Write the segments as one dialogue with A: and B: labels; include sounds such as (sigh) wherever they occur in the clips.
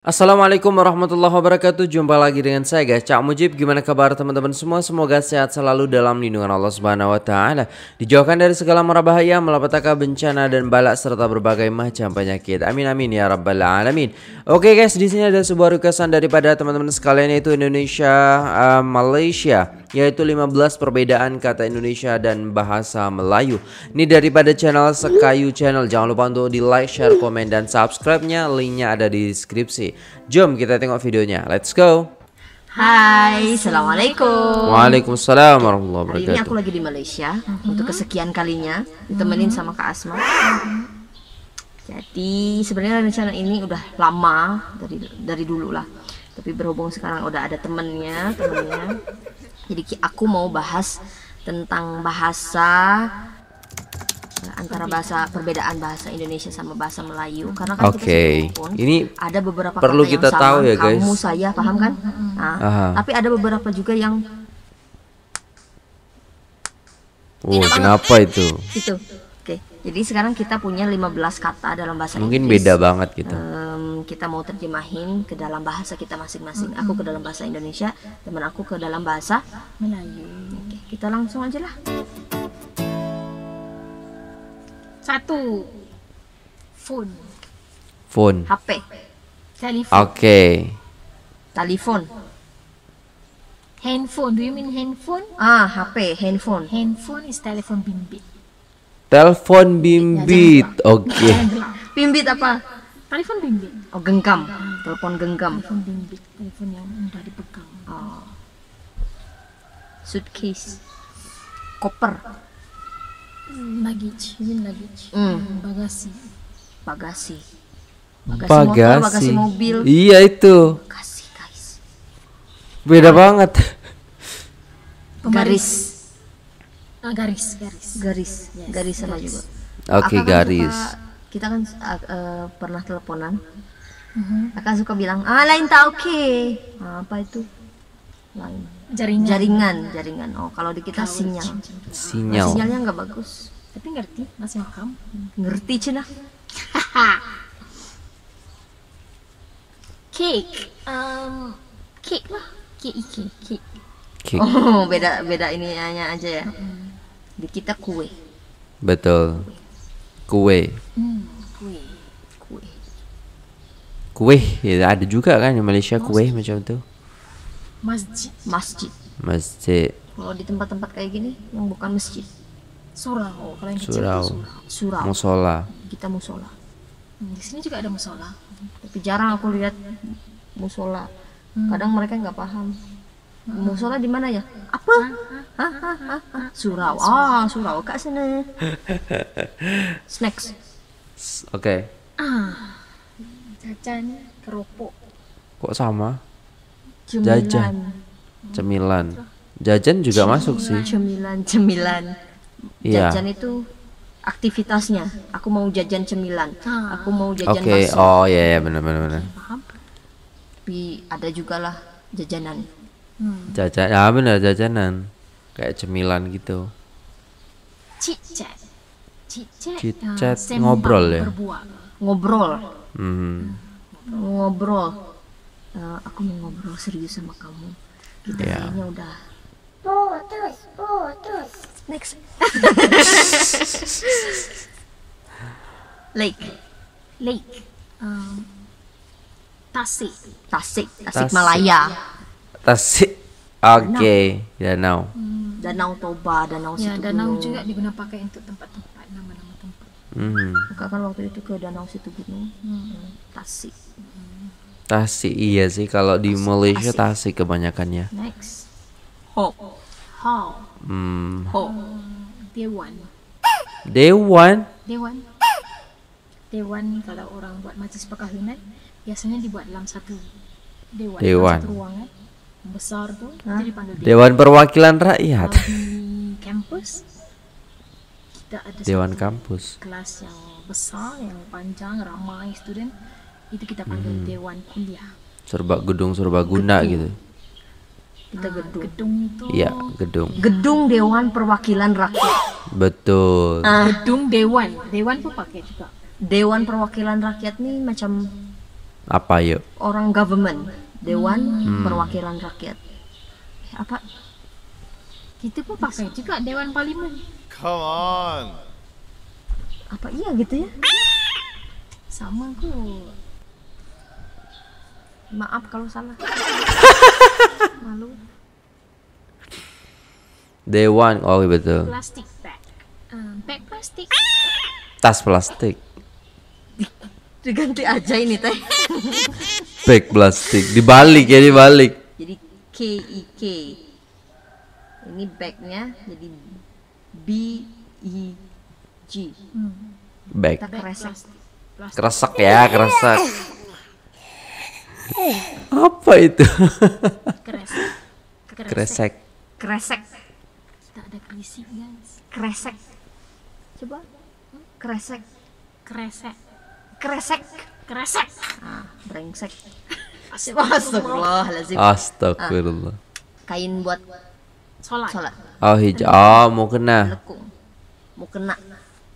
A: Assalamualaikum warahmatullahi wabarakatuh Jumpa lagi dengan saya guys Cak Mujib Gimana kabar teman-teman semua Semoga sehat selalu dalam lindungan Allah Subhanahu Wa Taala. Dijauhkan dari segala mara bahaya Malapetaka bencana dan balak Serta berbagai macam penyakit Amin amin ya rabbal alamin Oke guys di sini ada sebuah rukasan daripada teman-teman sekalian Yaitu Indonesia uh, Malaysia yaitu 15 perbedaan kata Indonesia dan bahasa Melayu. Ini daripada channel Sekayu Channel. Jangan lupa untuk di like, share, komen, dan subscribe-nya. Linknya ada di deskripsi. Jom kita tengok videonya. Let's go.
B: Hai, Assalamualaikum
A: Waalaikumsalam warahmatullahi wabarakatuh Hari ini aku
B: lagi di Malaysia mm-hmm. Untuk kesekian kalinya Ditemenin mm-hmm. sama Kak Asma Jadi sebenarnya rencana ini udah lama Dari dari dulu lah Tapi berhubung sekarang udah ada temennya Temennya jadi aku mau bahas tentang bahasa eh, antara bahasa perbedaan bahasa Indonesia sama bahasa Melayu karena kan okay. kita pun ini ada beberapa perlu kita yang tahu ya guys kamu saya paham kan mm-hmm, mm-hmm. nah, tapi ada beberapa juga yang
A: Oh, kenapa itu?
B: Itu Oke, jadi sekarang kita punya 15 kata dalam bahasa Mungkin Inggris. Mungkin beda banget gitu. Um, kita mau terjemahin ke dalam bahasa kita masing-masing. Aku ke dalam bahasa Indonesia, teman aku ke dalam bahasa Melayu. Oke, kita langsung aja lah. Satu. Phone. Phone. HP. Telepon. Oke. Okay. Telepon. Handphone. Do you mean handphone? Ah, HP, handphone. Handphone is telephone bimbit.
A: Telepon bimbit. Oke. Okay.
B: (laughs) bimbit apa? Telepon bimbit. Oh, genggam. Telepon genggam. Telepon bimbit. Telepon yang mudah dipegang. Oh. Suitcase. Koper. Hmm, luggage, luggage. Mm. Bagasi. Bagasi. Bagasi, bagasi. mobil. Iya
A: itu. Bagasi, guys. Beda banget.
B: Garis Ah, garis, garis. Garis. Yes. Garis sama juga. Oke, okay, kan garis. Suka, kita kan uh, pernah teleponan. Uh-huh. Mm-hmm. Akan suka bilang, "Ah, lain tak oke." Okay. Ah, apa itu? Lain. Jaringan. Jaringan, jaringan. Oh, kalau di kita sinyal. Sinyal. Nah, sinyalnya nggak bagus. Tapi ngerti, Masih makam. Ngerti cina. (laughs) cake. Um, cake lah. Cake, cake, cake.
A: Oh, beda beda
B: ini aja ya. uh di kita kue.
A: Betul. Kue.
B: Hmm, kue. Kue.
A: Kue, ya ada juga kan di Malaysia masjid. kue macam tu.
B: Masjid, masjid.
A: Masjid.
B: Kalau di tempat-tempat kayak gini yang bukan masjid. Surau, kalau yang kecil surau. surau. Musola. Kita musola. Hmm, di sini juga ada musola, tapi jarang aku lihat musola. Hmm. Kadang mereka nggak paham musola di mana ya apa Hah, surau ah surau kak sana (laughs) snacks oke okay. ah jajan keropok
A: kok sama
B: cemilan. jajan cemilan
A: jajan juga cemilan, masuk sih
B: cemilan cemilan iya. jajan itu aktivitasnya aku mau jajan cemilan ah. aku mau jajan oke okay. Masuk. oh
A: iya yeah, yeah, benar benar benar
B: tapi ada juga lah jajanan Hmm.
A: Jajan, ya ah, bener jajanan. Kayak cemilan gitu.
B: Cicet. Cicet. Eh, ngobrol ya. Berbuang. Ngobrol. Hmm. hmm. Ngobrol. Uh, aku mau ngobrol serius sama kamu. Kita yeah. kayaknya udah putus, putus. Next. (laughs) Lake. Lake. Um, Tasik. Tasik. Tasik Malaya.
A: Tasik. Oke, okay. danau.
B: Hmm. Danau Toba, danau Ya, danau gunung. juga digunakan pakai untuk tempat-tempat nama-nama
A: tempat. Hmm.
B: kan waktu itu ke danau situ gunung. Hmm. Tasik. Hmm.
A: Tasik iya sih kalau di Tasik. Malaysia Tasik. Tasik kebanyakannya.
B: Next. Ho. Ho.
A: Hmm. Ho.
B: Hmm. Dewan.
A: Dewan.
B: Dewan. Dewan kalau orang buat majlis perkahwinan biasanya dibuat dalam satu dewan. Dewan. Satu ruangan besar tuh Hah? itu dipanggil Dewan Perwakilan Rakyat di kampus kita ada Dewan kampus kelas yang besar yang panjang ramai student itu kita panggil hmm. Dewan Kuliah
A: serba gedung guna gedung. gitu
B: kita nah, gedung gedung tuh ya gedung gedung Dewan Perwakilan Rakyat
A: betul ah.
B: gedung Dewan Dewan tuh pakai juga Dewan Perwakilan Rakyat nih macam apa yuk orang government Dewan hmm. Perwakilan Rakyat apa kita pun pakai juga Dewan Parlimen come on apa iya gitu ya sama aku maaf kalau salah (laughs) malu
A: Dewan oh iya, betul
B: plastik bag um, bag plastik
A: tas plastik
B: diganti aja ini teh (laughs)
A: plastik plastik. Dibalik ya dibalik.
B: Jadi K I K. Ini backnya jadi B I G. Hmm. Back. Kita ya, kresek Apa
A: itu? kresek kresek
B: Keresek. Kita ada krisik guys. Keresek. Coba. Keresek. Keresek. Keresek. kresek. Ah, brengsek. (laughs) Astagfirullahalazim. Astagfirullah. Ah, kain buat salat. Salat. Oh, hijab. Oh,
A: mau kena.
B: Lekung. Mau kena.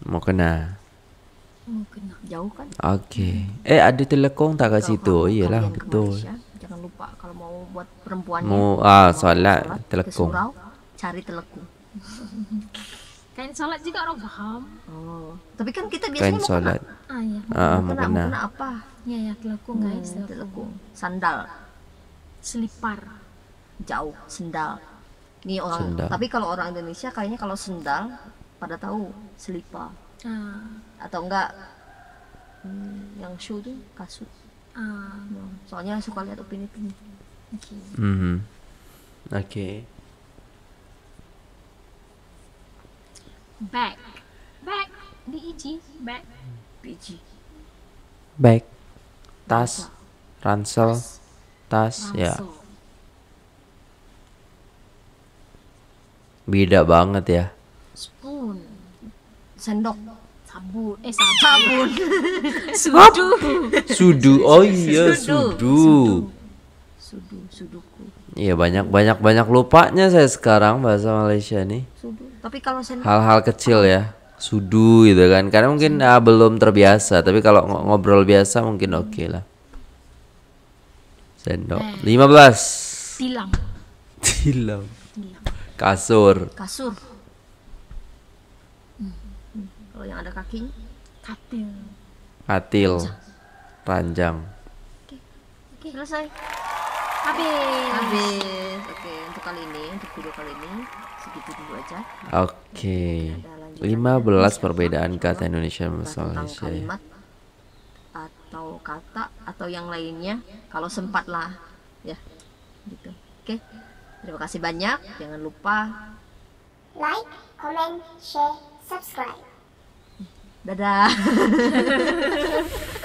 A: Mau kena.
B: Mau kena. Jauh kan?
A: Okey. Eh, ada telekong tak kat situ? Iyalah, betul. Malaysia,
B: jangan lupa kalau mau buat perempuan mau ah solat telekong. Surau, cari telekong. (laughs) kain sholat juga orang paham oh tapi kan kita biasanya kain mau ah, ya, mau, uh, kena, apa ya ya telekung hmm, guys telekung sandal selipar jauh sendal ini orang sendal. tapi kalau orang Indonesia kayaknya kalau sendal pada tahu selipar ah. atau enggak hmm, yang shoe tuh kasut ah. Hmm, soalnya suka lihat opini opini. oke okay. mm -hmm. oke okay. back back e g back bag e
A: bag tas ransel tas ya beda banget ya
B: spoon sendok sabun eh sabun, (laughs) sudu sudu oh iya sudu sudu suduku
A: iya banyak banyak banyak lupanya saya sekarang bahasa Malaysia nih
B: sudu tapi kalau hal-hal
A: kecil ya sudu gitu kan karena mungkin ah, belum terbiasa tapi kalau ngobrol biasa mungkin hmm. oke okay lah sendok eh. lima belas tilang (laughs) tilang kasur
B: kasur hmm. kalau yang ada kakinya katil
A: katil ranjang oke
B: okay. okay, selesai habis habis oke okay, untuk kali ini untuk video kali ini segitu dulu aja
A: oke okay. 15 perbedaan kata Indonesia misalnya
B: atau kata atau yang lainnya kalau sempatlah ya gitu oke terima kasih banyak jangan lupa like comment share subscribe dadah (laughs)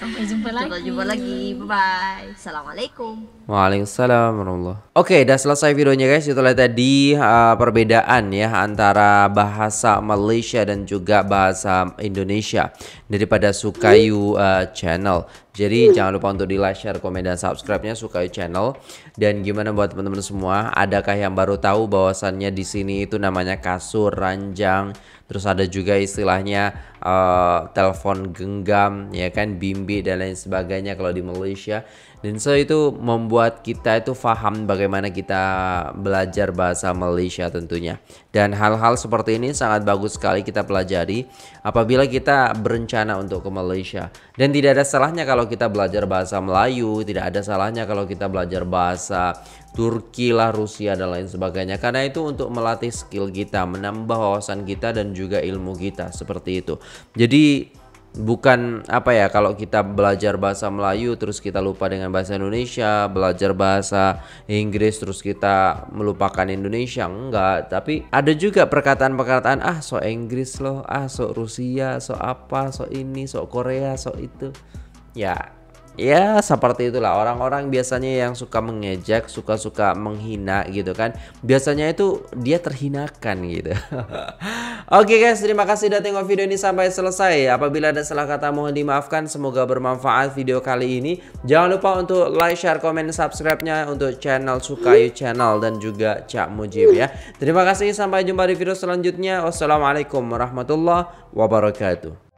B: Sampai jumpa lagi. Sampai jumpa lagi. Bye bye. Assalamualaikum.
A: Waalaikumsalam warahmatullahi. Oke, udah selesai videonya guys. Itulah tadi uh, perbedaan ya antara bahasa Malaysia dan juga bahasa Indonesia daripada Sukayu uh, channel. Jadi jangan lupa untuk di like, share, komen, dan subscribe-nya Sukayu channel. Dan gimana buat teman-teman semua? Adakah yang baru tahu bahwasannya di sini itu namanya kasur ranjang? terus ada juga istilahnya uh, telepon genggam ya kan bimbi dan lain sebagainya kalau di Malaysia dan so itu membuat kita itu paham bagaimana kita belajar bahasa Malaysia tentunya dan hal-hal seperti ini sangat bagus sekali kita pelajari apabila kita berencana untuk ke Malaysia dan tidak ada salahnya kalau kita belajar bahasa Melayu tidak ada salahnya kalau kita belajar bahasa Turki lah, Rusia dan lain sebagainya. Karena itu untuk melatih skill kita, menambah wawasan kita dan juga ilmu kita seperti itu. Jadi bukan apa ya kalau kita belajar bahasa Melayu terus kita lupa dengan bahasa Indonesia, belajar bahasa Inggris terus kita melupakan Indonesia. Enggak, tapi ada juga perkataan-perkataan ah so Inggris loh, ah so Rusia, so apa, so ini, so Korea, so itu. Ya, ya seperti itulah orang-orang biasanya yang suka mengejek suka-suka menghina gitu kan biasanya itu dia terhinakan gitu (laughs) oke okay guys terima kasih udah tengok video ini sampai selesai apabila ada salah kata mohon dimaafkan semoga bermanfaat video kali ini jangan lupa untuk like share komen subscribe nya untuk channel Sukayu channel dan juga Cak Mujib ya terima kasih sampai jumpa di video selanjutnya wassalamualaikum warahmatullahi wabarakatuh